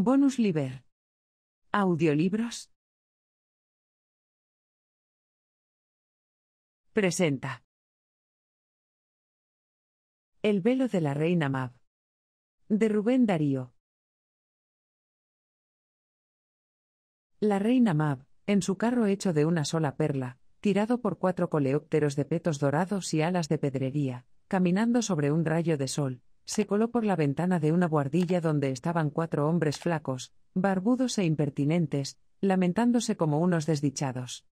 Bonus Liber. Audiolibros. Presenta. El velo de la reina Mab. De Rubén Darío. La reina Mab, en su carro hecho de una sola perla, tirado por cuatro coleópteros de petos dorados y alas de pedrería, caminando sobre un rayo de sol, se coló por la ventana de una buhardilla donde estaban cuatro hombres flacos, barbudos e impertinentes, lamentándose como unos desdichados.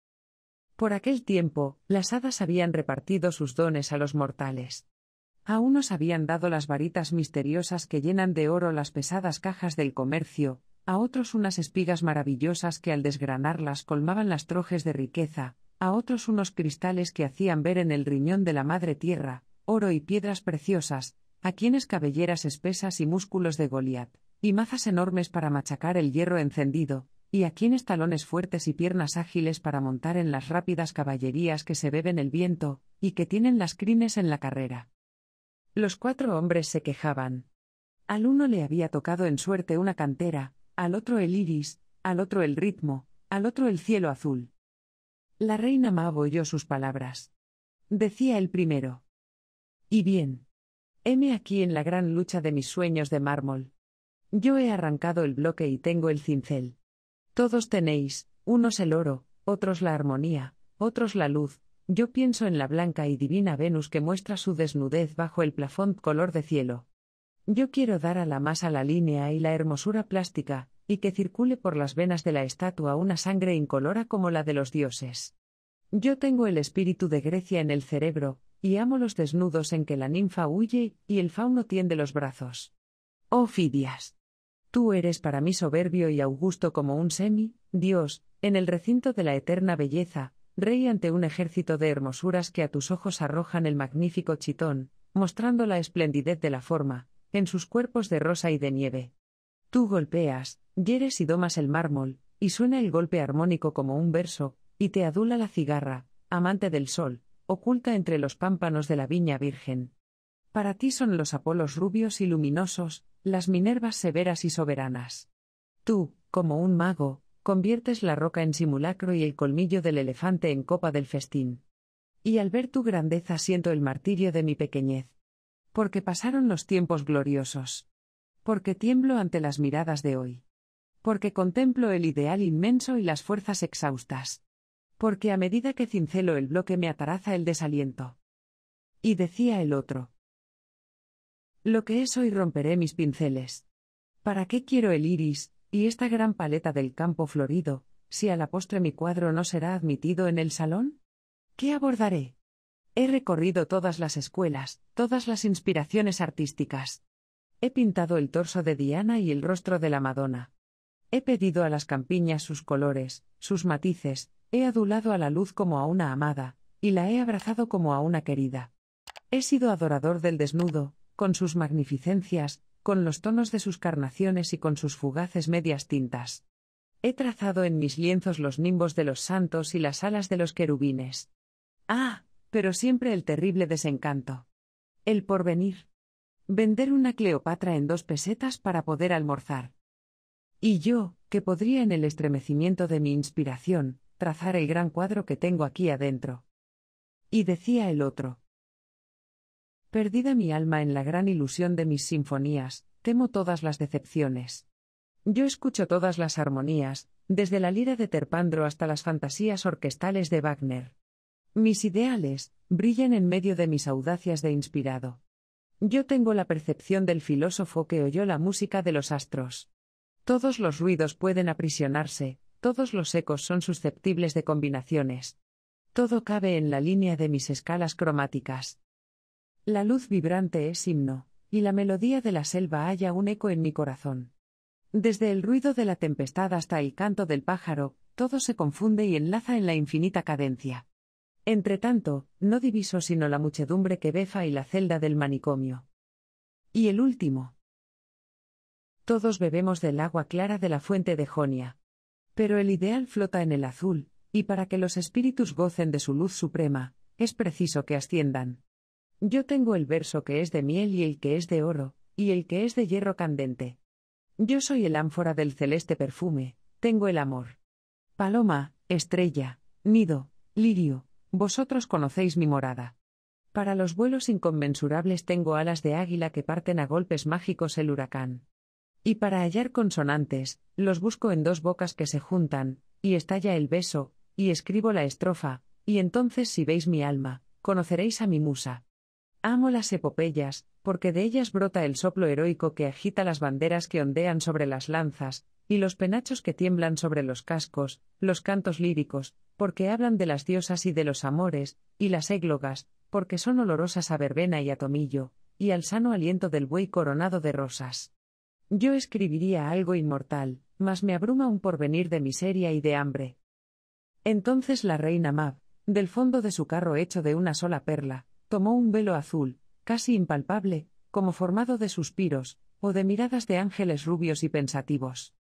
Por aquel tiempo, las hadas habían repartido sus dones a los mortales. A unos habían dado las varitas misteriosas que llenan de oro las pesadas cajas del comercio, a otros unas espigas maravillosas que al desgranarlas colmaban las trojes de riqueza, a otros unos cristales que hacían ver en el riñón de la madre tierra, oro y piedras preciosas, a quienes cabelleras espesas y músculos de Goliat, y mazas enormes para machacar el hierro encendido, y a quienes talones fuertes y piernas ágiles para montar en las rápidas caballerías que se beben el viento, y que tienen las crines en la carrera. Los cuatro hombres se quejaban. Al uno le había tocado en suerte una cantera, al otro el iris, al otro el ritmo, al otro el cielo azul. La reina Mab oyó sus palabras. Decía el primero. Y bien. Heme aquí en la gran lucha de mis sueños de mármol. Yo he arrancado el bloque y tengo el cincel. Todos tenéis, unos el oro, otros la armonía, otros la luz, yo pienso en la blanca y divina Venus que muestra su desnudez bajo el plafón color de cielo. Yo quiero dar a la masa la línea y la hermosura plástica, y que circule por las venas de la estatua una sangre incolora como la de los dioses. Yo tengo el espíritu de Grecia en el cerebro, y amo los desnudos en que la ninfa huye, y el fauno tiende los brazos. Oh Fidias. Tú eres para mí soberbio y augusto como un semi, Dios, en el recinto de la eterna belleza, rey ante un ejército de hermosuras que a tus ojos arrojan el magnífico chitón, mostrando la esplendidez de la forma, en sus cuerpos de rosa y de nieve. Tú golpeas, hieres y domas el mármol, y suena el golpe armónico como un verso, y te adula la cigarra, amante del sol, oculta entre los pámpanos de la viña virgen. Para ti son los Apolos rubios y luminosos, las Minervas severas y soberanas. Tú, como un mago, conviertes la roca en simulacro y el colmillo del elefante en copa del festín. Y al ver tu grandeza siento el martirio de mi pequeñez. Porque pasaron los tiempos gloriosos. Porque tiemblo ante las miradas de hoy. Porque contemplo el ideal inmenso y las fuerzas exhaustas. Porque a medida que cincelo el bloque me ataraza el desaliento. Y decía el otro. Lo que es hoy romperé mis pinceles. ¿Para qué quiero el iris, y esta gran paleta del campo florido, si a la postre mi cuadro no será admitido en el salón? ¿Qué abordaré? He recorrido todas las escuelas, todas las inspiraciones artísticas. He pintado el torso de Diana y el rostro de la Madonna. He pedido a las campiñas sus colores, sus matices, He adulado a la luz como a una amada, y la he abrazado como a una querida. He sido adorador del desnudo, con sus magnificencias, con los tonos de sus carnaciones y con sus fugaces medias tintas. He trazado en mis lienzos los nimbos de los santos y las alas de los querubines. Ah, pero siempre el terrible desencanto. El porvenir. Vender una Cleopatra en dos pesetas para poder almorzar. Y yo, que podría en el estremecimiento de mi inspiración, trazar el gran cuadro que tengo aquí adentro. Y decía el otro. Perdida mi alma en la gran ilusión de mis sinfonías, temo todas las decepciones. Yo escucho todas las armonías, desde la lira de Terpandro hasta las fantasías orquestales de Wagner. Mis ideales brillan en medio de mis audacias de inspirado. Yo tengo la percepción del filósofo que oyó la música de los astros. Todos los ruidos pueden aprisionarse, todos los ecos son susceptibles de combinaciones. Todo cabe en la línea de mis escalas cromáticas. La luz vibrante es himno, y la melodía de la selva halla un eco en mi corazón. Desde el ruido de la tempestad hasta el canto del pájaro, todo se confunde y enlaza en la infinita cadencia. Entre tanto, no diviso sino la muchedumbre que befa y la celda del manicomio. Y el último. Todos bebemos del agua clara de la fuente de Jonia. Pero el ideal flota en el azul, y para que los espíritus gocen de su luz suprema, es preciso que asciendan. Yo tengo el verso que es de miel y el que es de oro, y el que es de hierro candente. Yo soy el ánfora del celeste perfume, tengo el amor. Paloma, estrella, nido, lirio, vosotros conocéis mi morada. Para los vuelos inconmensurables tengo alas de águila que parten a golpes mágicos el huracán. Y para hallar consonantes, los busco en dos bocas que se juntan, y estalla el beso, y escribo la estrofa, y entonces si veis mi alma, conoceréis a mi musa. Amo las epopeyas, porque de ellas brota el soplo heroico que agita las banderas que ondean sobre las lanzas, y los penachos que tiemblan sobre los cascos, los cantos líricos, porque hablan de las diosas y de los amores, y las églogas, porque son olorosas a verbena y a tomillo, y al sano aliento del buey coronado de rosas. Yo escribiría algo inmortal, mas me abruma un porvenir de miseria y de hambre. Entonces la reina Mab, del fondo de su carro hecho de una sola perla, tomó un velo azul, casi impalpable, como formado de suspiros, o de miradas de ángeles rubios y pensativos.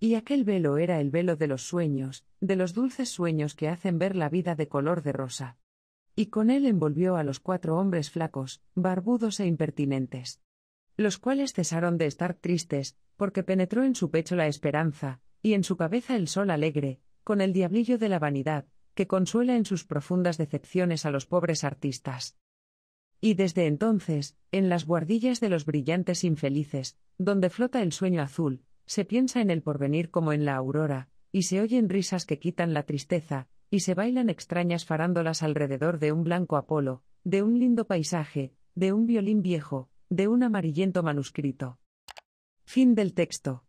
Y aquel velo era el velo de los sueños, de los dulces sueños que hacen ver la vida de color de rosa. Y con él envolvió a los cuatro hombres flacos, barbudos e impertinentes los cuales cesaron de estar tristes, porque penetró en su pecho la esperanza, y en su cabeza el sol alegre, con el diablillo de la vanidad, que consuela en sus profundas decepciones a los pobres artistas. Y desde entonces, en las guardillas de los brillantes infelices, donde flota el sueño azul, se piensa en el porvenir como en la aurora, y se oyen risas que quitan la tristeza, y se bailan extrañas farándolas alrededor de un blanco Apolo, de un lindo paisaje, de un violín viejo, de un amarillento manuscrito. Fin del texto.